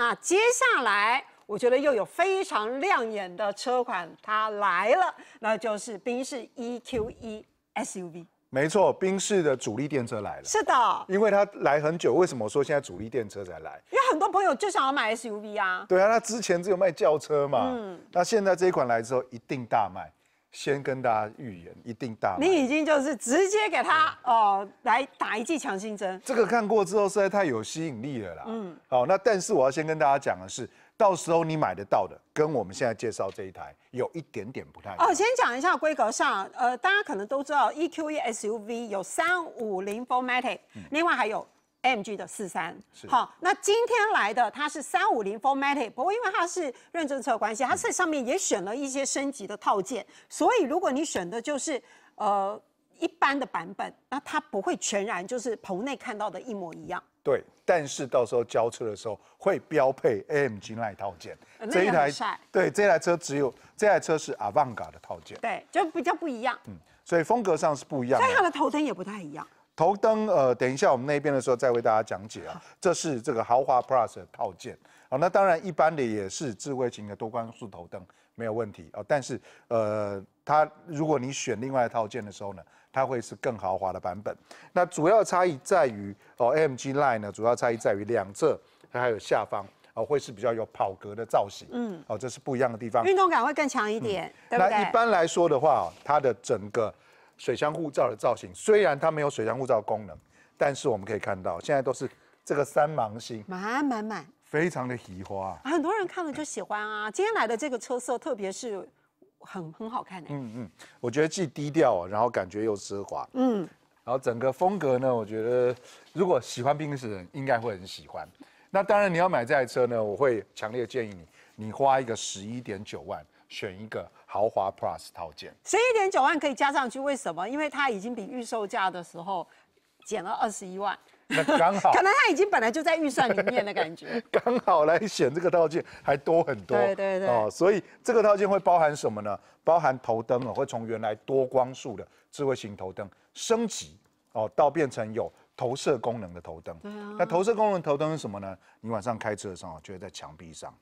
那接下来，我觉得又有非常亮眼的车款，它来了，那就是宾士 E Q E S U V。没错，宾士的主力电车来了。是的，因为它来很久，为什么说现在主力电车才来？因为很多朋友就想要买 S U V 啊。对啊，那之前只有卖轿车嘛。嗯，那现在这一款来之后，一定大卖。先跟大家预言，一定大。你已经就是直接给他哦，来打一剂强心针。这个看过之后实在太有吸引力了啦。嗯，好，那但是我要先跟大家讲的是，到时候你买得到的跟我们现在介绍这一台有一点点不太。哦，先讲一下规格上，呃，大家可能都知道，EQE SUV 有三五零 Formatic，另外还有。M G 的四三，好，那今天来的它是三五零 format，不过因为它是认证车关系，它在上面也选了一些升级的套件，所以如果你选的就是呃一般的版本，那它不会全然就是棚内看到的一模一样。对，但是到时候交车的时候会标配 A M G 那套件，这一台对，这台车只有这台车是 a v a n g a 的套件，对，就比较不一样。嗯，所以风格上是不一样，所以它的头灯也不太一样。头灯，呃，等一下我们那边的时候再为大家讲解啊。这是这个豪华 Plus 的套件，好，那当然一般的也是智慧型的多光束头灯没有问题啊。但是，呃，它如果你选另外套件的时候呢，它会是更豪华的版本。那主要差异在于，哦，M G Line 呢，主要差异在于两侧还有下方啊，会是比较有跑格的造型，嗯，哦，这是不一样的地方，运动感会更强一点，对不对？那一般来说的话，它的整个。水箱护罩的造型，虽然它没有水箱护罩功能，但是我们可以看到，现在都是这个三芒星，满满满，非常的喜花，很多人看了就喜欢啊。今天来的这个车色，特别是很很好看，嗯嗯，我觉得既低调，然后感觉又奢华，嗯，然后整个风格呢，我觉得如果喜欢宾克的人，应该会很喜欢。那当然，你要买这台车呢，我会强烈建议你，你花一个十一点九万，选一个。豪华 Plus 套件，十一点九万可以加上去，为什么？因为它已经比预售价的时候减了二十一万，刚好，可能它已经本来就在预算里面的感觉，刚好来选这个套件还多很多，对对对，哦，所以这个套件会包含什么呢？包含头灯会从原来多光束的智慧型头灯升级哦，到变成有投射功能的头灯，那投射功能头灯是什么呢？你晚上开车的时候就会在墙壁上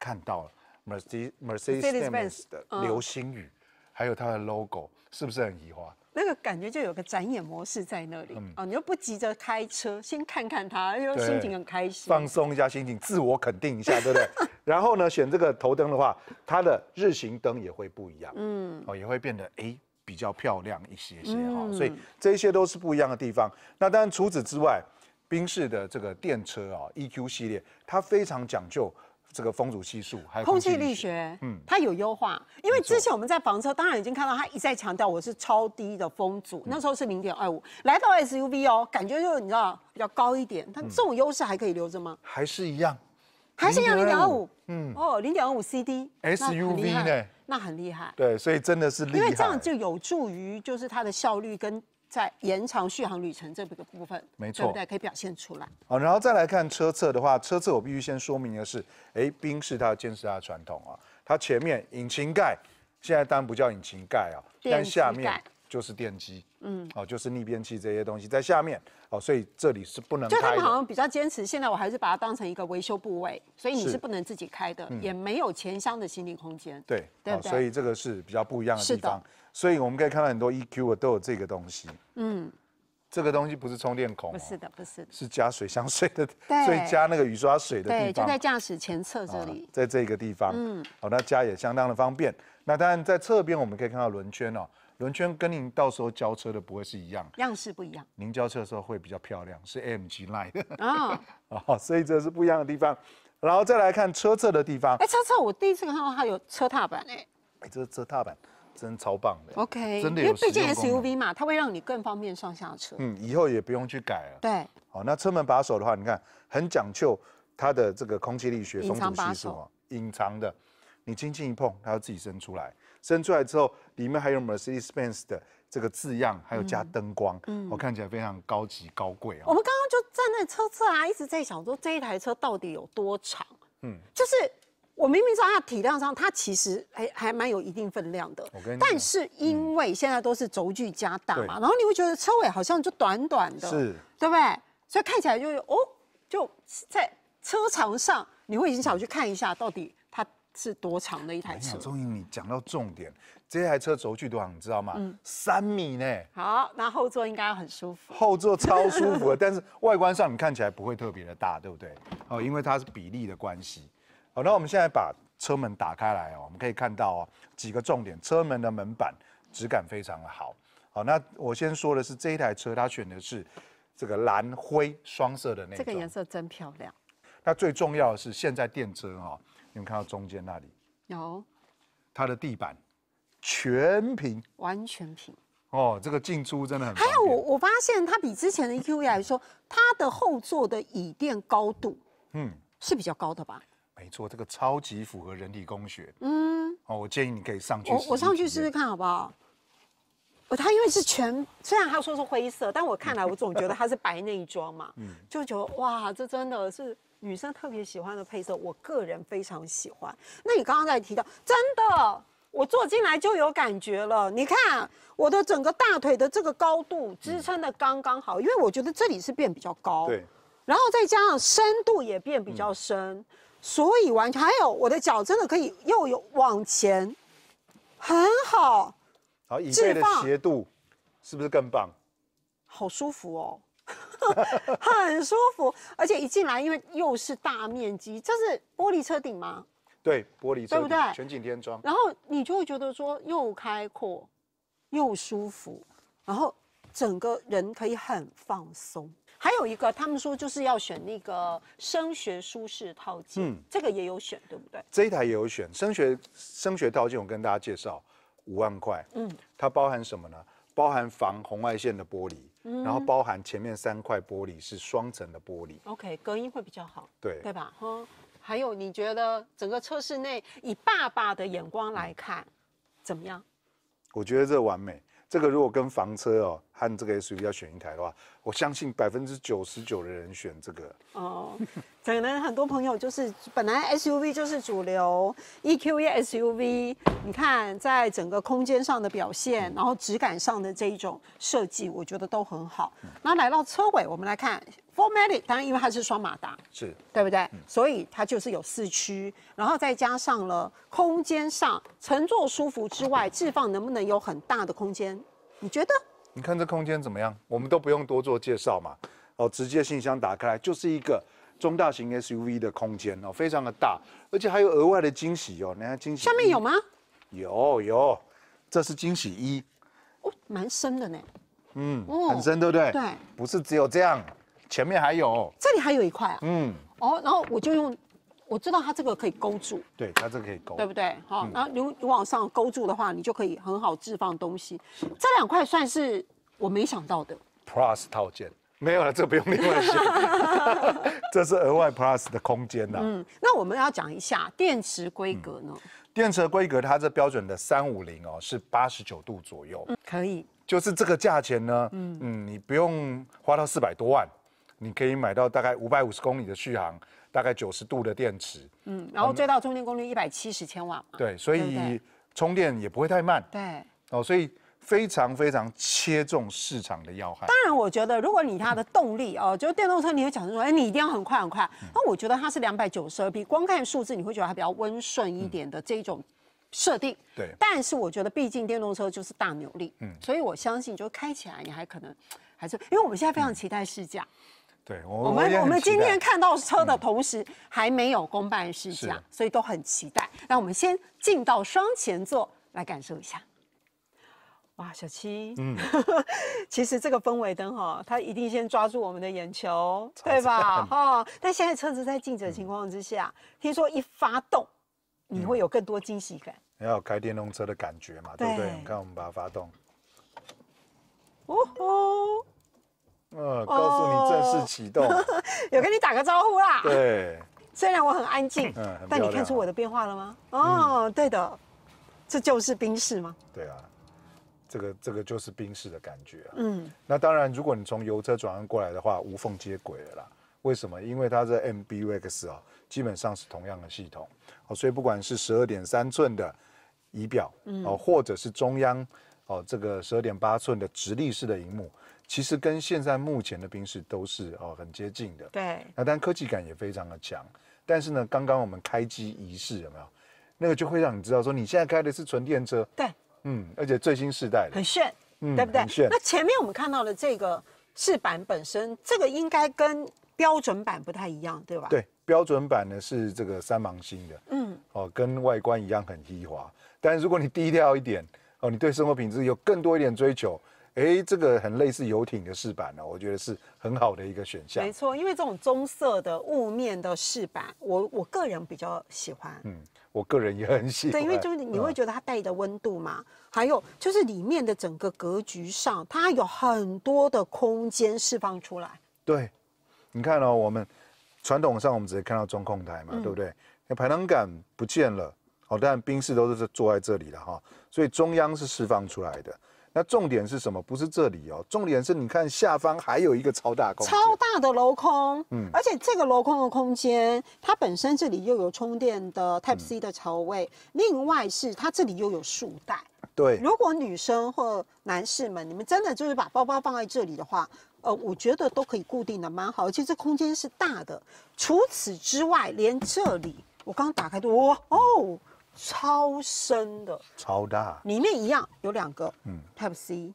看到了。Mercedes-Benz 的流星雨，还有它的 logo，是不是很移花？那个感觉就有个展演模式在那里。嗯，哦，你又不急着开车，先看看它，又心情很开心，放松一下心情，自我肯定一下，对不对？然后呢，选这个头灯的话，它的日行灯也会不一样。嗯，哦，也会变得哎比较漂亮一些些哈。所以这些都是不一样的地方。那当然除此之外，宾士的这个电车啊 EQ 系列，它非常讲究。这个风阻系数，空气力学，嗯，它有优化，因为之前我们在房车，当然已经看到它一再强调我是超低的风阻，那时候是零点二五，来到 SUV 哦，感觉就你知道比较高一点，它这种优势还可以留着吗？还是一样，还是一样零点二五，嗯，哦，零点二五 CD SUV 呢，那很厉害，对，所以真的是害，因为这样就有助于就是它的效率跟。在延长续航旅程这个部分，没错，对，可以表现出来。好，然后再来看车侧的话，车侧我必须先说明的是，哎，宾士它坚持它的传统啊，它前面引擎盖现在当然不叫引擎盖啊，但下面。就是电机，嗯，哦，就是逆变器这些东西在下面，哦，所以这里是不能就他们好像比较坚持，现在我还是把它当成一个维修部位，所以你是不能自己开的，也没有前箱的行李空间，对，对，所以这个是比较不一样的地方，所以我们可以看到很多 EQ 都有这个东西，嗯，这个东西不是充电孔，不是的，不是，的，是加水箱水的，对，所以加那个雨刷水的地方，对，就在驾驶前侧这里，在这个地方，嗯，哦，那加也相当的方便，那当然在侧边我们可以看到轮圈哦。轮圈跟您到时候交车的不会是一样，样式不一样。您交车的时候会比较漂亮，是 AMG Line 的啊，哦，所以这是不一样的地方。然后再来看车侧的地方，哎，超超，我第一次看到它有车踏板哎，哎，这车踏板真超棒的，OK，真的有。因为毕竟 SUV 嘛，它会让你更方便上下车，嗯，以后也不用去改了。对，好，那车门把手的话，你看很讲究它的这个空气力学风阻系数啊，隐藏的。你轻轻一碰，它就自己伸出来。伸出来之后，里面还有 Mercedes Benz 的这个字样，还有加灯光，嗯，我看起来非常高级、高贵哦。我们刚刚就站在车侧啊，一直在想说这一台车到底有多长？嗯，就是我明明道它体量上，它其实还还蛮有一定分量的。但是因为现在都是轴距加大嘛，然后你会觉得车尾好像就短短的，是，对不对？所以看起来就哦，就在车长上，你会很想去看一下到底。是多长的一台车？终于你讲到重点，这台车轴距多长，你知道吗？嗯，三米呢。好，那后座应该很舒服。后座超舒服的，但是外观上你看起来不会特别的大，对不对？哦，因为它是比例的关系。好，那我们现在把车门打开来哦，我们可以看到哦几个重点。车门的门板质感非常的好。好，那我先说的是这一台车，它选的是这个蓝灰双色的那。这个颜色真漂亮。那最重要的是现在电车哈。看到中间那里有，它的地板全平，完全平哦，这个进出真的很还有，我我发现它比之前的 EQE 来说，它的后座的椅垫高度，嗯，是比较高的吧？没错，这个超级符合人体工学。嗯，哦，我建议你可以上去，我我上去试试看好不好？哦、它因为是全，虽然它说是灰色，但我看来我总觉得它是白内装嘛，嗯，就觉得哇，这真的是。女生特别喜欢的配色，我个人非常喜欢。那你刚刚在提到，真的，我坐进来就有感觉了。你看我的整个大腿的这个高度支撑的刚刚好，因为我觉得这里是变比较高，对。然后再加上深度也变比较深，所以完全还有我的脚真的可以又有往前，很好。好，椅背的斜度是不是更棒？好舒服哦。很舒服，而且一进来，因为又是大面积，这是玻璃车顶吗？对，玻璃，对不对？全景天窗。然后你就会觉得说，又开阔，又舒服，然后整个人可以很放松。还有一个，他们说就是要选那个声学舒适套件，嗯，这个也有选，对不对？这一台也有选声学声学套件，我跟大家介绍，五万块，嗯，它包含什么呢？包含防红外线的玻璃，然后包含前面三块玻璃是双层的玻璃。OK，隔音会比较好，对对吧？哈，还有你觉得整个车室内以爸爸的眼光来看，怎么样？我觉得这完美。这个如果跟房车哦和这个 SUV 要选一台的话，我相信百分之九十九的人选这个哦，可能很多朋友就是本来 SUV 就是主流，EQE SUV，你看在整个空间上的表现，然后质感上的这一种设计，我觉得都很好。那来到车尾，我们来看。f o r m a t i c 当然，因为它是双马达，是对不对？所以它就是有四驱，然后再加上了空间上乘坐舒服之外，置放能不能有很大的空间？你觉得？你看这空间怎么样？我们都不用多做介绍嘛。哦，直接信箱打开，就是一个中大型 SUV 的空间哦，非常的大，而且还有额外的惊喜哦。你看惊喜下面有吗？有有，这是惊喜一。哦，蛮深的呢。嗯，很深，对不对？对，不是只有这样。前面还有，这里还有一块啊，嗯，哦，然后我就用，我知道它这个可以勾住，对，它这个可以勾，对不对？好，然后你往上勾住的话，你就可以很好置放东西。这两块算是我没想到的。Plus 套件没有了，这不用另外想。这是额外 Plus 的空间啊。嗯，那我们要讲一下电池规格呢？电池规格，它这标准的三五零哦，是八十九度左右，可以。就是这个价钱呢，嗯嗯，你不用花到四百多万。你可以买到大概五百五十公里的续航，大概九十度的电池，嗯，然后追到充电功率一百七十千瓦，对，所以充电也不会太慢，对，哦，所以非常非常切中市场的要害。当然，我觉得如果你它的动力哦，就是电动车，你会讲说，哎，你一定要很快很快。那我觉得它是两百九十二匹，光看数字你会觉得它比较温顺一点的这种设定，对。但是我觉得毕竟电动车就是大扭力，嗯，所以我相信就开起来你还可能还是，因为我们现在非常期待试驾。对我们，我们今天看到车的同时，还没有公办试驾，所以都很期待。那我们先进到双前座来感受一下。哇，小七，嗯，其实这个氛围灯哈，它一定先抓住我们的眼球，对吧？哦，但现在车子在静止的情况之下，听说一发动，你会有更多惊喜感，要有开电动车的感觉嘛，对不对？看我们把它发动。哦吼。嗯，告诉你正式启动，有跟你打个招呼啦。对，虽然我很安静，嗯，但你看出我的变化了吗？哦，对的，这就是冰室吗？对啊，这个这个就是冰室的感觉。嗯，那当然，如果你从油车转弯过来的话，无缝接轨了。啦。为什么？因为它这 MBUX 啊，基本上是同样的系统。哦，所以不管是十二点三寸的仪表，哦，或者是中央哦这个十二点八寸的直立式的荧幕。其实跟现在目前的冰室都是哦很接近的，对。那但科技感也非常的强。但是呢，刚刚我们开机仪式有没有？那个就会让你知道说你现在开的是纯电车，对。嗯，而且最新世代的，很炫，嗯，对不对？很炫。那前面我们看到的这个试版本身，这个应该跟标准版不太一样，对吧？对，标准版呢是这个三芒星的，嗯，哦，跟外观一样很低华。但是如果你低调一点，哦，你对生活品质有更多一点追求。哎，这个很类似游艇的饰板了，我觉得是很好的一个选项。没错，因为这种棕色的雾面的饰板，我我个人比较喜欢。嗯，我个人也很喜欢。对，因为就是你会觉得它带的温度嘛，还有就是里面的整个格局上，它有很多的空间释放出来。对，你看哦，我们传统上我们只接看到中控台嘛，对不对？那排档杆不见了，好，但冰室都是坐在这里了哈，所以中央是释放出来的。那重点是什么？不是这里哦，重点是你看下方还有一个超大空超大的镂空，嗯，而且这个镂空的空间，它本身这里又有充电的 Type C 的槽位，另外是它这里又有束带。对，如果女生或男士们，你们真的就是把包包放在这里的话，呃，我觉得都可以固定的蛮好，而且这空间是大的。除此之外，连这里我刚打开的，哇哦。超深的，超大，里面一样有两个，嗯，Type C，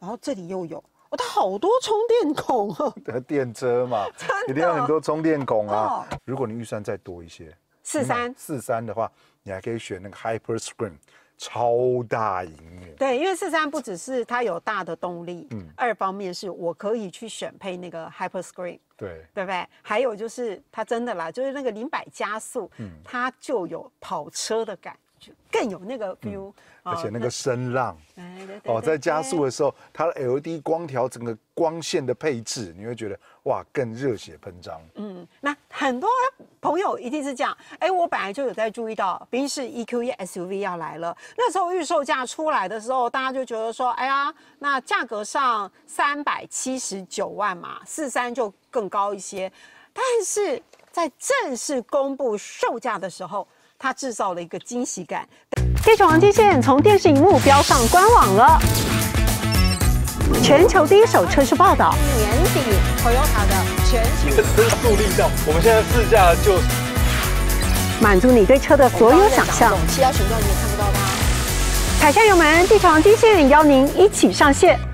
然后这里又有，哦，它好多充电孔，哦，电车嘛，真的，一定要很多充电孔啊。如果你预算再多一些，四三，四三的话，你还可以选那个 Hyper Screen。超大一面，对，因为四三不只是它有大的动力，嗯，二方面是我可以去选配那个 Hyper Screen，对，对不对？还有就是它真的啦，就是那个零百加速，嗯，它就有跑车的感。就更有那个 feel，而且那个声浪，哦，在加速的时候，它的 LED 光条整个光线的配置，你会觉得哇，更热血喷张。嗯，那很多朋友一定是这样，哎，我本来就有在注意到，宾士 EQE SUV 要来了，那时候预售价出来的时候，大家就觉得说，哎呀，那价格上三百七十九万嘛，四三就更高一些，但是在正式公布售价的时候。它制造了一个惊喜感。《地球黄金线》从电视荧幕飙上官网了，全球第一手车市报道。年底，t o o y t a 的全球车速力道，我们现在试驾就。满足你对车的所有想象。气压全断你也看不到吧？踩下油门，《地球黄金线》邀您一起上线。